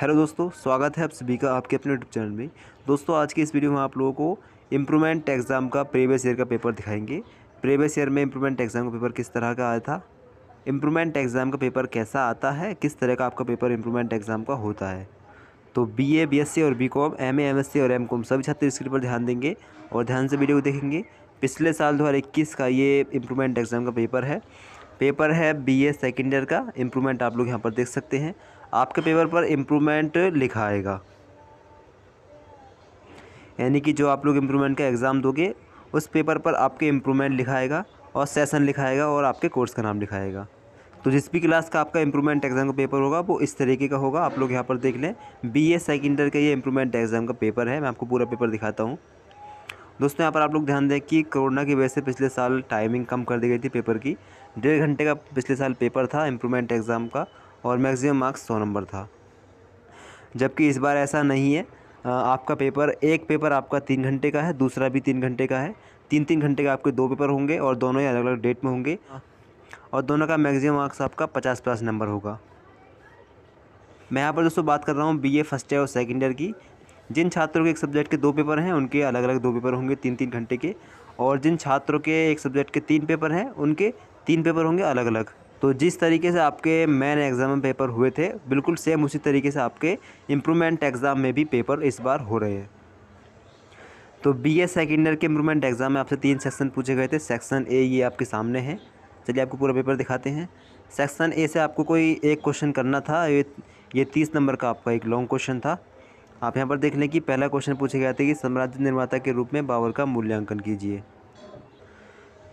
hello दोस्तों स्वागत है आप सभी का आपके अपने यूट्यूब चैनल में दोस्तों आज के इस वीडियो में आप लोगों को इम्प्रूवमेंट एग्ज़ाम का प्रीवियस ईयर का पेपर दिखाएंगे प्रीवियस ईयर में इम्प्रूवमेंट एग्ज़ाम का पेपर किस तरह का आया था इम्प्रूवमेंट एग्ज़ाम का पेपर कैसा आता है किस तरह का आपका पेपर इम्प्रूवमेंट एग्ज़ाम का होता है तो B A B S C और B com M A M S C और एम कॉम सभी छात्र स्क्रीन पर ध्यान देंगे और ध्यान से वीडियो को देखेंगे पिछले साल दो का ये इम्प्रूवमेंट एग्ज़ाम का पेपर है पेपर है बीए सेकेंड ईयर का इम्प्रूवमेंट आप लोग यहाँ पर देख सकते हैं आपके पेपर पर इम्प्रूवमेंट लिखा आएगा यानी कि जो आप लोग इम्प्रूवमेंट का एग्ज़ाम दोगे उस पेपर पर आपके इम्प्रूवमेंट लिखाएगा और सेशन लिखाएगा और आपके कोर्स का नाम लिखाएगा तो जिस भी क्लास का आपका इम्प्रूवमेंट एग्ज़ाम का पेपर होगा वो इस तरीके का होगा आप लोग यहाँ पर देख लें बी ए सेकेंड ईयर का ये इम्प्रूवमेंट एग्ज़ाम का पेपर है मैं आपको पूरा पेपर दिखाता हूँ दोस्तों यहाँ पर आप लोग ध्यान दें कि कोरोना की वजह से पिछले साल टाइमिंग कम कर दी गई थी पेपर की डेढ़ घंटे का पिछले साल पेपर था इम्प्रूवमेंट एग्ज़ाम का और मैक्सिमम मार्क्स सौ नंबर था जबकि इस बार ऐसा नहीं है आपका पेपर एक पेपर आपका तीन घंटे का है दूसरा भी तीन घंटे का है तीन तीन घंटे का आपके दो पेपर होंगे और दोनों ही अलग अलग डेट में होंगे और दोनों का मैक्सिमम मार्क्स आपका पचास प्लस नंबर होगा मैं यहाँ पर दोस्तों बात कर रहा हूँ बीए फर्स्ट ईयर और सेकंड ईयर की जिन छात्रों के एक सब्जेक्ट के दो पेपर हैं उनके अलग अलग दो पेपर होंगे तीन तीन घंटे के और जिन छात्रों के एक सब्जेक्ट के तीन पेपर हैं उनके तीन पेपर होंगे अलग अलग तो जिस तरीके से आपके मेन एग्ज़ाम में पेपर हुए थे बिल्कुल सेम उसी तरीके से आपके इम्प्रूवमेंट एग्ज़ाम में भी पेपर इस बार हो रहे हैं तो बी एस सेकेंड ईयर के इम्प्रूवमेंट एग्ज़ाम में आपसे तीन सेक्शन पूछे गए थे सेक्शन ए ये आपके सामने है चलिए आपको पूरा पेपर दिखाते हैं सेक्शन ए से आपको कोई एक क्वेश्चन करना था ये ये तीस नंबर का आपका एक लॉन्ग क्वेश्चन था आप यहाँ पर देख लें कि पहला क्वेश्चन पूछा गया था कि साम्राज्य निर्माता के रूप में बाबर का मूल्यांकन कीजिए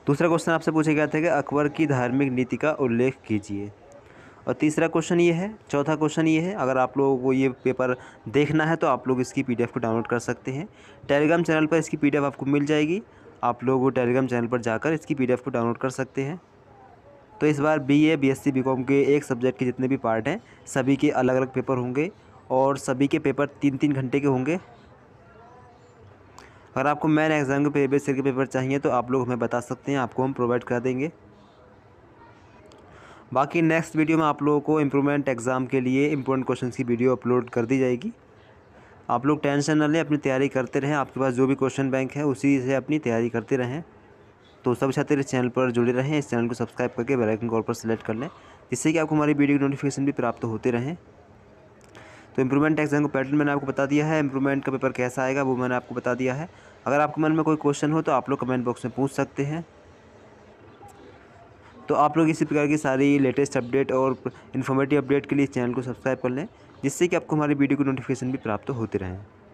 दूसरा क्वेश्चन आपसे पूछा गया था कि अकबर की धार्मिक नीति का उल्लेख कीजिए और तीसरा क्वेश्चन ये है चौथा क्वेश्चन ये है अगर आप लोगों को ये पेपर देखना है तो आप लोग इसकी पीडीएफ को डाउनलोड कर सकते हैं टेलीग्राम चैनल पर इसकी पीडीएफ आपको मिल जाएगी आप लोग टेलीग्राम चैनल पर जाकर इसकी पीडीएफ को डाउनलोड कर सकते हैं तो इस बार B A B S C B com के एक सब्जेक्ट के जितने भी पार्ट हैं सभी के अलग अलग पेपर होंगे और सभी के पेपर तीन तीन घंटे के होंगे अगर आपको मैन एग्ज़ाम के पेपर सिर के पेपर चाहिए तो आप लोग हमें बता सकते हैं आपको हम प्रोवाइड कर देंगे बाकी नेक्स्ट वीडियो में आप लोगों को इम्प्रूवमेंट एग्ज़ाम के लिए इम्पोर्टेंट क्वेश्चन की वीडियो अपलोड कर दी जाएगी आप लोग टेंशन न लें अपनी तैयारी करते रहें आपके पास जो भी क्वेश्चन बैंक है उसी से अपनी तैयारी करते रहें तो सब छात्र इस चैनल पर जुड़े रहें इस चैनल को सब्सक्राइब करके बेल आइकन कॉल पर सेलेक्ट कर लें जिससे कि आपको हमारी वीडियो की नोटिफिकेशन भी प्राप्त होते रहें तो इम्प्रूवमेंट एग्जाम का पैटर्न मैंने आपको बता दिया है इम्प्रूवमेंट का पेपर कैसा आएगा वो मैंने आपको बता दिया है अगर आपके मन में कोई क्वेश्चन हो तो आप लोग कमेंट बॉक्स में पूछ सकते हैं तो आप लोग इसी प्रकार की सारी लेटेस्ट अपडेट और इन्फॉर्मेटिव अपडेट के लिए चैनल को सब्सक्राइब कर लें जिससे कि आपको हमारी वीडियो की नोटिफिकेशन भी प्राप्त होते रहें